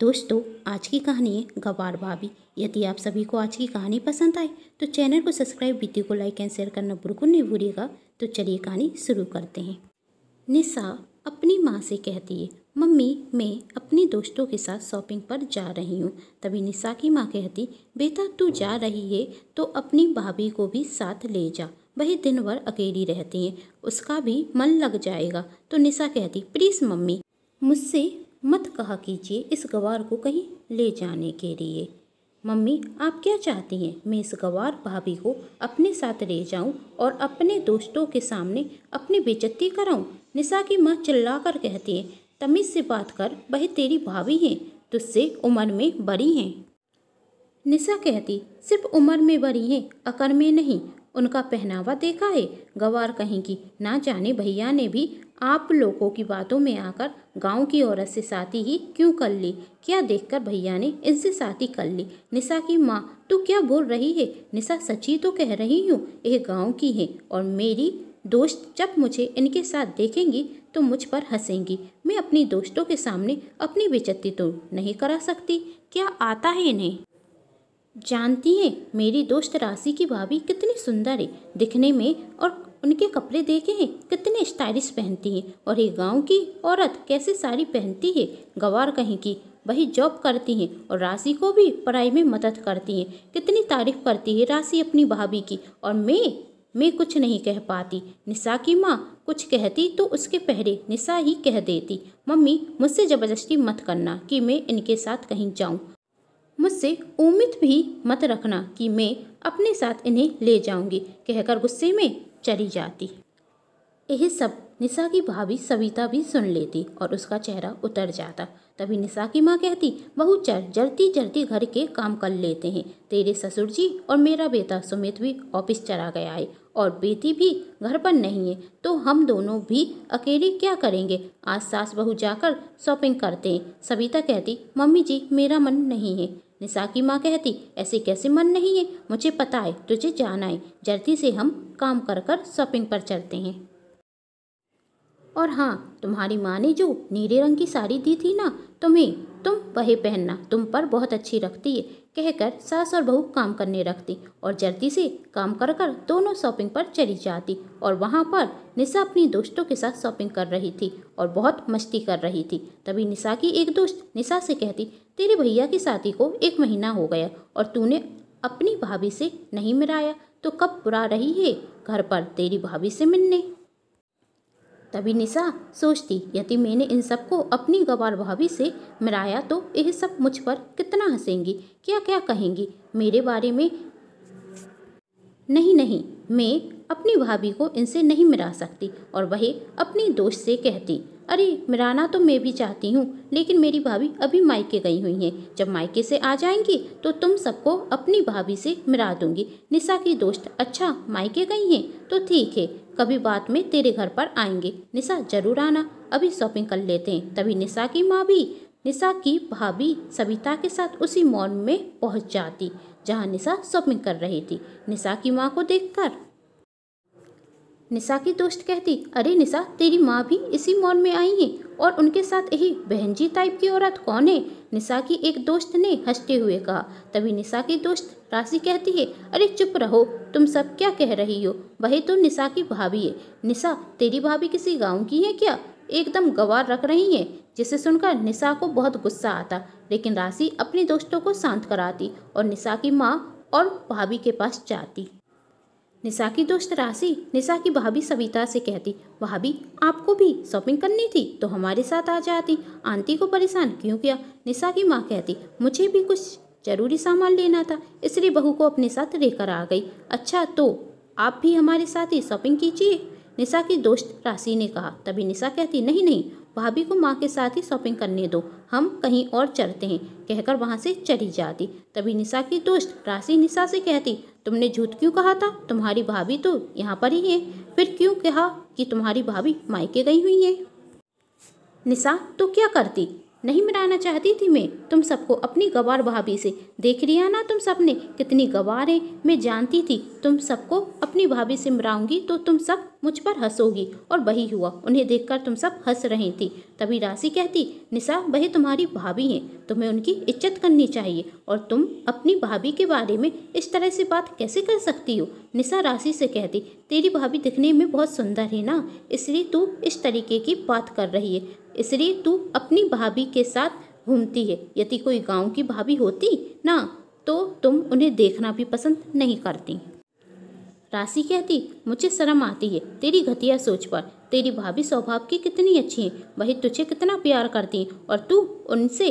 दोस्तों आज की कहानी है गवार भाभी यदि आप सभी को आज की कहानी पसंद आए तो चैनल को सब्सक्राइब वीडियो को लाइक एंड शेयर करना बिल्कुल नहीं भूलिएगा तो चलिए कहानी शुरू करते हैं निशा अपनी माँ से कहती है मम्मी मैं अपने दोस्तों के साथ शॉपिंग पर जा रही हूँ तभी निशा की माँ कहती बेटा तू जा रही है तो अपनी भाभी को भी साथ ले जा वही दिन भर अकेली रहती हैं उसका भी मन लग जाएगा तो निशा कहती प्लीज़ मम्मी मुझसे मत कहा कीजिए इस गवार को कहीं ले जाने के लिए मम्मी आप क्या चाहती हैं मैं इस गवार भाभी को अपने साथ ले जाऊं और अपने दोस्तों के सामने अपनी बेचती कराऊं निशा की माँ चिल्ला कर कहती है तमीज़ से बात कर वह तेरी भाभी हैं तुझसे उम्र में बड़ी हैं निशा कहती सिर्फ उम्र में बड़ी हैं अकर में नहीं उनका पहनावा देखा है गवार कहीं की ना जाने भैया ने भी आप लोगों की बातों में आकर गांव की औरत से साथी ही क्यों कर ली क्या देखकर भैया ने इनसे साथी कर ली निशा की माँ तू क्या बोल रही है निशा सची तो कह रही हूँ यह गांव की है और मेरी दोस्त जब मुझे इनके साथ देखेंगी तो मुझ पर हंसेंगी मैं अपनी दोस्तों के सामने अपनी बेचती तो नहीं करा सकती क्या आता है इन्हें जानती है मेरी दोस्त राशि की भाभी कितनी सुंदर है दिखने में और उनके कपड़े देखे हैं कितने स्टाइलिश पहनती हैं और ये गांव की औरत कैसे साड़ी पहनती है गवार कहीं की वही जॉब करती हैं और राशि को भी पढ़ाई में मदद करती हैं कितनी तारीफ करती है राशि अपनी भाभी की और मैं मैं कुछ नहीं कह पाती निशा की माँ कुछ कहती तो उसके पहले निशा ही कह देती मम्मी मुझसे ज़बरदस्ती मत करना कि मैं इनके साथ कहीं जाऊँ मुझसे उम्मीद भी मत रखना कि मैं अपने साथ इन्हें ले जाऊंगी कहकर गुस्से में चली जाती यह सब निशा की भाभी सविता भी सुन लेती और उसका चेहरा उतर जाता तभी निशा की माँ कहती बहू चल जलती जलती घर के काम कर लेते हैं तेरे ससुर जी और मेरा बेटा सुमित भी ऑफिस चला गया है और बेटी भी घर पर नहीं है तो हम दोनों भी अकेले क्या करेंगे आज सास बहू जाकर शॉपिंग करते हैं सविता कहती मम्मी जी मेरा मन नहीं है निशा की माँ कहती ऐसे कैसे मन नहीं है मुझे पता है तुझे जाना है जल्दी से हम काम कर कर शॉपिंग पर चलते हैं और हाँ तुम्हारी माँ ने जो नीले रंग की साड़ी दी थी ना तुम्हें तुम वही पहनना तुम पर बहुत अच्छी रखती है कहकर सास और बहू काम करने रखती और जल्दी से काम कर कर दोनों शॉपिंग पर चली जाती और वहाँ पर निशा अपनी दोस्तों के साथ शॉपिंग कर रही थी और बहुत मस्ती कर रही थी तभी निशा की एक दोस्त निशा से कहती तेरे भैया की शादी को एक महीना हो गया और तूने अपनी भाभी से नहीं मिलाया तो कब बुरा रही है घर पर तेरी भाभी से मिलने तभी निशा सोचती यदि मैंने इन सबको अपनी गवार भाभी से मिलाया तो यह सब मुझ पर कितना हंसेंगी क्या क्या कहेंगी मेरे बारे में नहीं नहीं मैं अपनी भाभी को इनसे नहीं मिला सकती और वह अपनी दोस्त से कहती अरे मराना तो मैं भी चाहती हूँ लेकिन मेरी भाभी अभी मायके गई हुई हैं जब मायके से आ जाएंगी तो तुम सबको अपनी भाभी से मिला दूंगी निशा की दोस्त अच्छा मायके गई हैं तो ठीक है कभी बाद में तेरे घर पर आएंगे निशा जरूर आना अभी शॉपिंग कर लेते हैं तभी निशा की माँ भी निशा की भाभी सविता के साथ उसी मॉल में पहुंच जाती जहां निशा शॉपिंग कर रही थी निशा की माँ को देखकर निशा की दोस्त कहती अरे निशा तेरी माँ भी इसी मॉल में आई है और उनके साथ यही बहन जी टाइप की औरत कौन है निशा की एक दोस्त ने हंसते हुए कहा तभी निशा की दोस्त राशि कहती है अरे चुप रहो तुम सब क्या कह रही हो वही तो निशा की भाभी है निशा तेरी भाभी किसी गांव की है क्या एकदम गवार रख रही है जिसे सुनकर निशा को बहुत गुस्सा आता लेकिन राशि अपने दोस्तों को शांत कराती और निशा की माँ और भाभी के पास जाती निशा की दोस्त राशि निशा की भाभी सविता से कहती भाभी आपको भी शॉपिंग करनी थी तो हमारे साथ आ जाती आंटी को परेशान क्यों किया निशा की माँ कहती मुझे भी कुछ जरूरी सामान लेना था इसलिए बहू को अपने साथ लेकर आ गई अच्छा तो आप भी हमारे साथ ही शॉपिंग कीजिए निशा की दोस्त राशि ने कहा तभी निशा कहती नहीं नहीं भाभी को माँ के साथ ही शॉपिंग करने दो हम कहीं और चलते हैं कहकर वहाँ से चली जाती तभी निशा की दोस्त राशि निशा से कहती तुमने झूठ क्यों कहा था तुम्हारी भाभी तो यहाँ पर ही है फिर क्यों कहा कि तुम्हारी भाभी मायके गई हुई है निशा तो क्या करती नहीं मिलाना चाहती थी मैं तुम सबको अपनी गवार भाभी से देख लिया ना तुम सबने कितनी गवार है मैं जानती थी तुम सबको अपनी भाभी से मिलाऊंगी तो तुम सब मुझ पर हंसोगी और वही हुआ उन्हें देखकर तुम सब हंस रही थी तभी राशि कहती निशा वह तुम्हारी भाभी हैं तुम्हें उनकी इज्जत करनी चाहिए और तुम अपनी भाभी के बारे में इस तरह से बात कैसे कर सकती हो निशा राशि से कहती तेरी भाभी दिखने में बहुत सुंदर है ना इसलिए तू इस तरीके की बात कर रही है इसलिए तू अपनी भाभी के साथ घूमती है यदि कोई गांव की भाभी होती ना तो तुम उन्हें देखना भी पसंद नहीं करती राशि कहती मुझे शर्म आती है तेरी घटिया सोच पर तेरी भाभी स्वभाव की कितनी अच्छी है वही तुझे कितना प्यार करती है और तू उनसे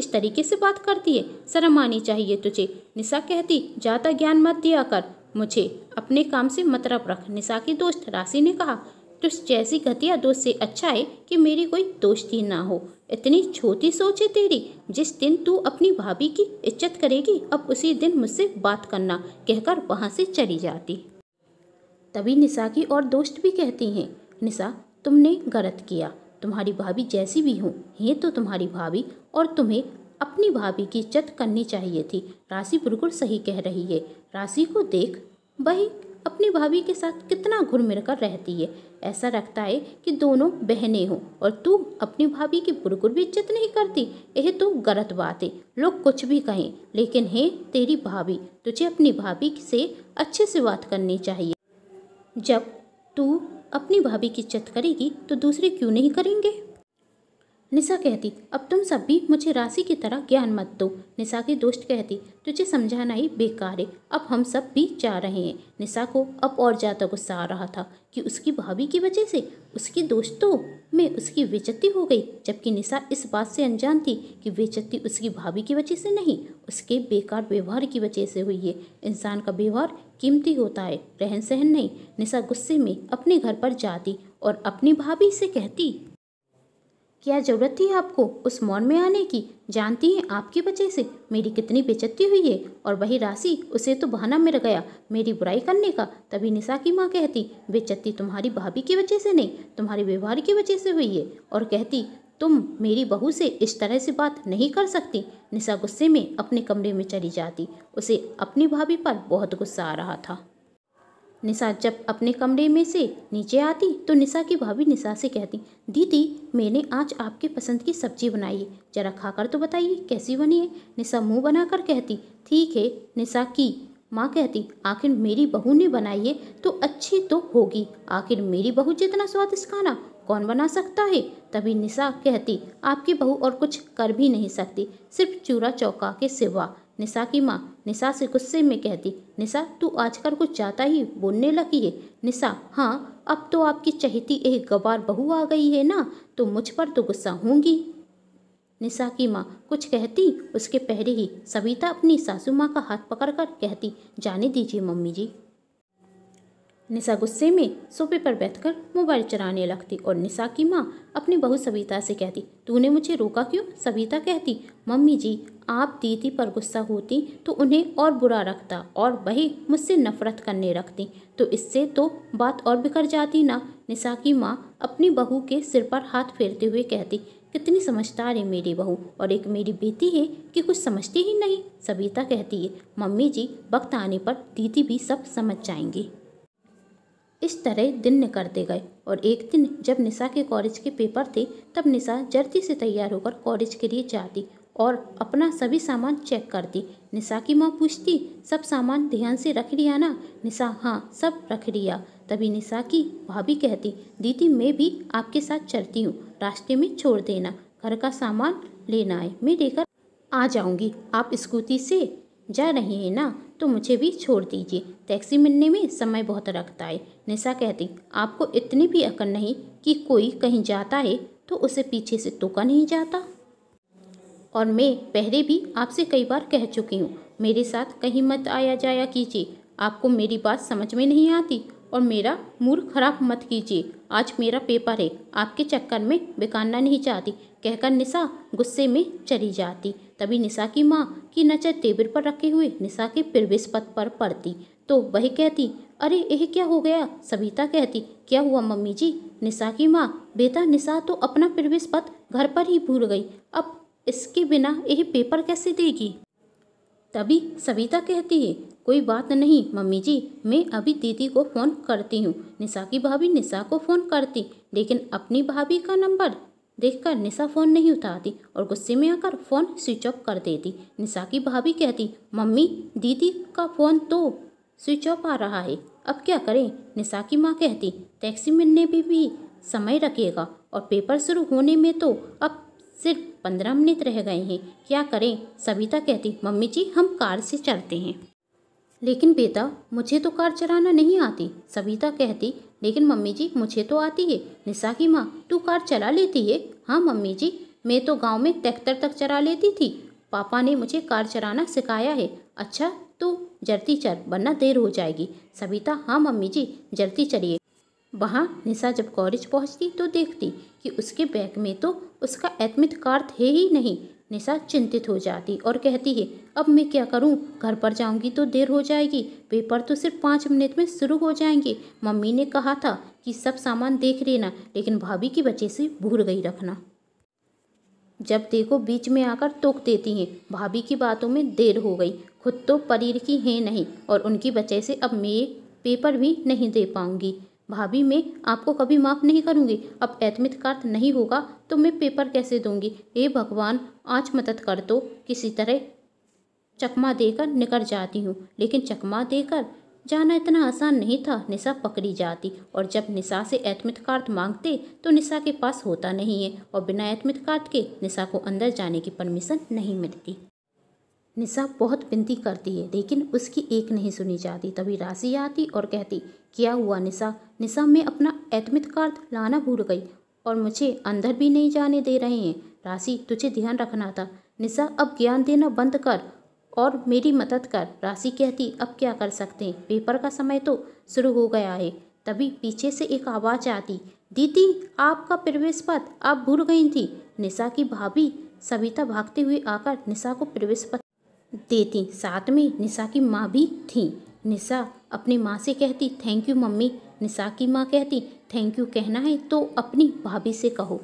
इस तरीके से बात करती है शर्म आनी चाहिए तुझे निशा कहती ज़्यादा ज्ञान मत दिया कर मुझे अपने काम से मतलब रख निशा की दोस्त राशि ने कहा तो जैसी घटिया दोस्त से अच्छा है कि मेरी कोई दोस्ती ना हो इतनी छोटी सोच है तेरी जिस दिन तू अपनी भाभी की इज्जत करेगी अब उसी दिन मुझसे बात करना कहकर वहाँ से चली जाती तभी निशा की और दोस्त भी कहती हैं निशा तुमने गलत किया तुम्हारी भाभी जैसी भी हूँ ये तो तुम्हारी भाभी और तुम्हें अपनी भाभी की इज्जत करनी चाहिए थी राशि बिल्कुल सही कह रही है राशि को देख वही अपनी भाभी के साथ कितना घुर मिल कर रहती है ऐसा रखता है कि दोनों बहनें हों और तू अपनी भाभी की बुरकुर भी इज्जत नहीं करती यह तो गलत बात है लोग कुछ भी कहें लेकिन है तेरी भाभी तुझे अपनी भाभी से अच्छे से बात करनी चाहिए जब तू अपनी भाभी की इज्जत करेगी तो दूसरे क्यों नहीं करेंगे निशा कहती अब तुम सब भी मुझे राशि की तरह ज्ञान मत दो निशा की दोस्त कहती तुझे समझाना ही बेकार है अब हम सब भी जा रहे हैं निशा को अब और ज़्यादा गुस्सा आ रहा था कि उसकी भाभी की वजह से उसकी दोस्तों में उसकी बेचती हो गई जबकि निशा इस बात से अनजान थी कि बेचती उसकी भाभी की वजह से नहीं उसके बेकार व्यवहार की वजह से हुई है इंसान का व्यवहार कीमती होता है रहन सहन नहीं निशा गुस्से में अपने घर पर जाती और अपनी भाभी से कहती क्या ज़रूरत थी आपको उस मौन में आने की जानती हैं आपकी वजह से मेरी कितनी बेचती हुई है और वही राशि उसे तो बहाना मिल गया मेरी बुराई करने का तभी निशा की माँ कहती बेचती तुम्हारी भाभी की वजह से नहीं तुम्हारे व्यवहार की वजह से हुई है और कहती तुम मेरी बहू से इस तरह से बात नहीं कर सकती निशा गुस्से में अपने कमरे में चली जाती उसे अपनी भाभी पर बहुत गुस्सा आ रहा था निशा जब अपने कमरे में से नीचे आती तो निशा की भाभी निशा से कहती दीदी मैंने आज आपके पसंद की सब्जी बनाई है जरा खाकर तो बताइए कैसी बनी है निशा मुंह बनाकर कहती ठीक है निशा की माँ कहती आखिर मेरी बहू ने बनाई है तो अच्छी तो होगी आखिर मेरी बहू जितना स्वादिष्ट खाना कौन बना सकता है तभी निशा कहती आपकी बहू और कुछ कर भी नहीं सकती सिर्फ चूरा चौका के सिवा निशा की माँ निशा से गुस्से में कहती निशा तू आजकल कुछ जाता ही बोलने लगी है निशा हाँ अब तो आपकी चहती एक गवार बहू आ गई है ना तो मुझ पर तो गुस्सा होंगी निशा की माँ कुछ कहती उसके पहले ही सविता अपनी सासू माँ का हाथ पकड़कर कहती जाने दीजिए मम्मी जी निशा गुस्से में सोफे पर बैठकर मोबाइल चलाने लगती और निशा की माँ अपनी बहू सविता से कहती तूने मुझे रोका क्यों सविता कहती मम्मी जी आप दीदी पर गुस्सा होती तो उन्हें और बुरा रखता और वही मुझसे नफरत करने रखती तो इससे तो बात और बिगड़ जाती ना निशा की माँ अपनी बहू के सिर पर हाथ फेरते हुए कहती कितनी समझदार है मेरी बहू और एक मेरी बेटी है कि कुछ समझती ही नहीं सविता कहती है मम्मी जी वक्त आने पर दीदी भी सब समझ जाएंगी इस तरह दिन निकलते गए और एक दिन जब निशा के कॉलेज के पेपर थे तब निशा जल्दी से तैयार होकर कॉलेज के लिए जाती और अपना सभी सामान चेक करती निशा की माँ पूछती सब सामान ध्यान से रख लिया ना निशा हाँ सब रख लिया तभी निशा की भाभी कहती दीदी मैं भी आपके साथ चलती हूँ रास्ते में छोड़ देना घर का सामान लेना है मैं लेकर आ जाऊँगी आप स्कूटी से जा रही हैं ना तो मुझे भी छोड़ दीजिए टैक्सी मिलने में समय बहुत रखता है निशा कहती आपको इतनी भी अकल नहीं कि कोई कहीं जाता है तो उसे पीछे से तोका नहीं जाता और मैं पहले भी आपसे कई बार कह चुकी हूँ मेरे साथ कहीं मत आया जाया कीजिए आपको मेरी बात समझ में नहीं आती और मेरा मूड खराब मत कीजिए आज मेरा पेपर है आपके चक्कर में बेकारना नहीं चाहती कहकर निशा गुस्से में चली जाती तभी निशा की माँ की नज़र टेबल पर रखे हुए निशा के प्रवेश पथ पर पड़ती तो वह कहती अरे यह क्या हो गया सविता कहती क्या हुआ मम्मी जी निशा की माँ बेटा निशा तो अपना प्रवेश पथ घर पर ही भूल गई अब इसके बिना यह पेपर कैसे देगी तभी सविता कहती है कोई बात नहीं मम्मी जी मैं अभी दीदी को फ़ोन करती हूँ निशा की भाभी निशा को फ़ोन करती लेकिन अपनी भाभी का नंबर देखकर निशा फ़ोन नहीं उठाती और गुस्से में आकर फ़ोन स्विच ऑफ कर देती निशा की भाभी कहती मम्मी दीदी का फ़ोन तो स्विच ऑफ आ रहा है अब क्या करें निशा की माँ कहती टैक्सी मिलने में भी, भी समय रखेगा और पेपर शुरू होने में तो अब सिर्फ पंद्रह मिनट रह गए हैं क्या करें सविता कहती मम्मी जी हम कार से चलते हैं लेकिन बेटा मुझे तो कार चलाना नहीं आती सविता कहती लेकिन मम्मी जी मुझे तो आती है निशा की माँ तू कार चला लेती है हाँ मम्मी जी मैं तो गांव में ट्रैक्टर तक चला लेती थी पापा ने मुझे कार चलाना सिखाया है अच्छा तो जल्दी चल वरना देर हो जाएगी सविता हाँ मम्मी जी जल्दी चलिए वहाँ निशा जब कॉलेज पहुँचती तो देखती कि उसके बैग में तो उसका एतमित कार्ड है ही नहीं निशा चिंतित हो जाती और कहती है अब मैं क्या करूं घर पर जाऊंगी तो देर हो जाएगी पेपर तो सिर्फ पाँच मिनट में शुरू हो जाएंगे मम्मी ने कहा था कि सब सामान देख लेना लेकिन भाभी की वजह से भूल गई रखना जब देखो बीच में आकर टोक देती हैं भाभी की बातों में देर हो गई खुद तो परीर की है नहीं और उनकी वजह से अब मैं पेपर भी नहीं दे पाऊंगी भाभी मैं आपको कभी माफ़ नहीं करूँगी अब एतमित कार्य नहीं होगा तो मैं पेपर कैसे दूंगी हे भगवान आज मदद कर दो किसी तरह चकमा देकर निकल जाती हूँ लेकिन चकमा देकर जाना इतना आसान नहीं था निशा पकड़ी जाती और जब निशा से एतमित कार्त मांगते तो निशा के पास होता नहीं है और बिना एतमित के निशा को अंदर जाने की परमिशन नहीं मिलती निशा बहुत विनती करती है लेकिन उसकी एक नहीं सुनी जाती तभी राशि आती और कहती क्या हुआ निशा निशा में अपना एतमित कार्य लाना भूल गई और मुझे अंदर भी नहीं जाने दे रहे हैं राशि तुझे ध्यान रखना था निशा अब ज्ञान देना बंद कर और मेरी मदद कर राशि कहती अब क्या कर सकते हैं पेपर का समय तो शुरू हो गया है तभी पीछे से एक आवाज़ आती दीदी आपका प्रवेश पत्र आप भूल गई थी निशा की भाभी सविता भागते हुए आकर निशा को प्रवेश पत्र देती साथ में निशा की माँ भी थी निशा अपनी माँ से कहती थैंक यू मम्मी निशा की माँ कहती थैंक यू कहना है तो अपनी भाभी से कहो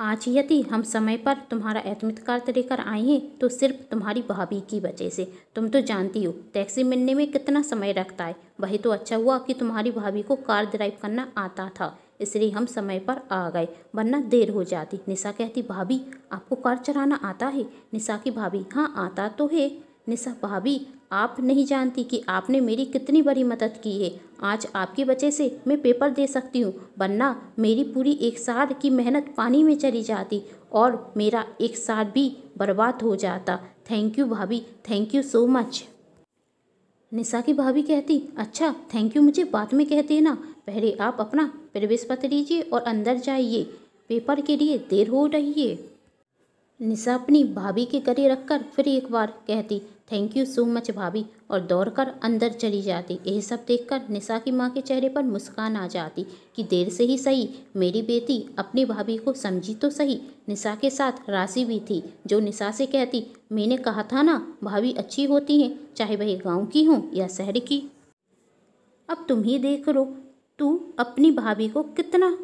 आज यदि हम समय पर तुम्हारा एतमित कार्य लेकर आए हैं तो सिर्फ तुम्हारी भाभी की वजह से तुम तो जानती हो टैक्सी मिलने में कितना समय रखता है वही तो अच्छा हुआ कि तुम्हारी भाभी को कार ड्राइव करना आता था इसलिए हम समय पर आ गए वरना देर हो जाती निशा कहती भाभी आपको कार चलाना आता है निशा की भाभी हाँ आता तो है निशा भाभी आप नहीं जानती कि आपने मेरी कितनी बड़ी मदद की है आज आपकी वजह से मैं पेपर दे सकती हूँ वरना मेरी पूरी एक साल की मेहनत पानी में चली जाती और मेरा एक साल भी बर्बाद हो जाता थैंक यू भाभी thank you so much Nisha की भाभी कहती अच्छा थैंक यू मुझे बाद में कहते ना पहले आप अपना प्रवेश पत्र लीजिए और अंदर जाइए पेपर के लिए देर हो रही है निशा अपनी भाभी के गले रखकर फिर एक बार कहती थैंक यू सो मच भाभी और दौड़कर अंदर चली जाती यह सब देखकर निशा की माँ के चेहरे पर मुस्कान आ जाती कि देर से ही सही मेरी बेटी अपनी भाभी को समझी तो सही निशा के साथ राशि भी थी जो निशा से कहती मैंने कहा था ना भाभी अच्छी होती हैं चाहे वह गांव की हों या शहर की अब तुम ही देख लो तू अपनी भाभी को कितना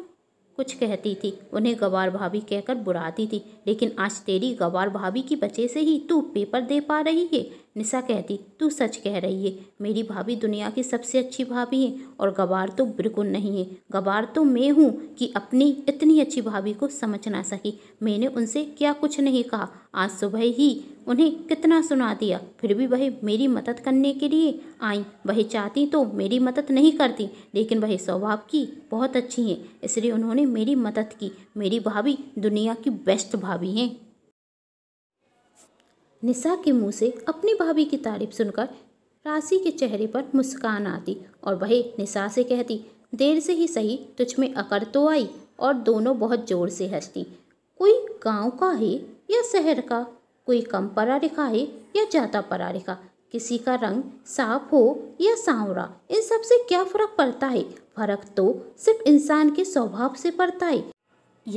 कुछ कहती थी उन्हें गवार भाभी कहकर बुराती थी लेकिन आज तेरी गवार भाभी की वजह से ही तू पेपर दे पा रही है निशा कहती तू सच कह रही है मेरी भाभी दुनिया की सबसे अच्छी भाभी है और गवार तो बिल्कुल नहीं है गवार तो मैं हूँ कि अपनी इतनी अच्छी भाभी को समझ ना सकी मैंने उनसे क्या कुछ नहीं कहा आज सुबह ही उन्हें कितना सुना दिया फिर भी वह मेरी मदद करने के लिए आई वह चाहती तो मेरी मदद नहीं करती लेकिन वह स्वभाव की बहुत अच्छी हैं इसलिए उन्होंने मेरी मदद की मेरी भाभी दुनिया की बेस्ट भाभी हैं निशा के मुंह से अपनी भाभी की तारीफ सुनकर राशि के चेहरे पर मुस्कान आती और वह निशा से कहती देर से ही सही तुझ में अकड़ तो आई और दोनों बहुत जोर से हंसती कोई गांव का है या शहर का कोई कम पढ़ा लिखा है या ज़्यादा पढ़ा लिखा किसी का रंग साफ हो या सांवरा इन सब से क्या फर्क पड़ता है फर्क तो सिर्फ इंसान के स्वभाव से पड़ता है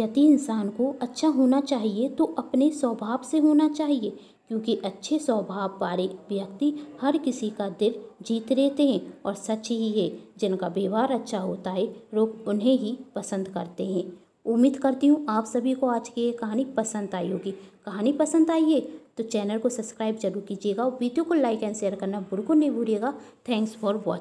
यदि इंसान को अच्छा होना चाहिए तो अपने स्वभाव से होना चाहिए क्योंकि अच्छे स्वभाव वाले व्यक्ति हर किसी का दिल जीत लेते हैं और सच ही है जिनका व्यवहार अच्छा होता है लोग उन्हें ही पसंद करते हैं उम्मीद करती हूँ आप सभी को आज की ये कहानी पसंद आई होगी कहानी पसंद आई है तो चैनल को सब्सक्राइब जरूर कीजिएगा और वीडियो को लाइक एंड शेयर करना बिल्कुल नहीं भूलिएगा थैंक्स फॉर वॉच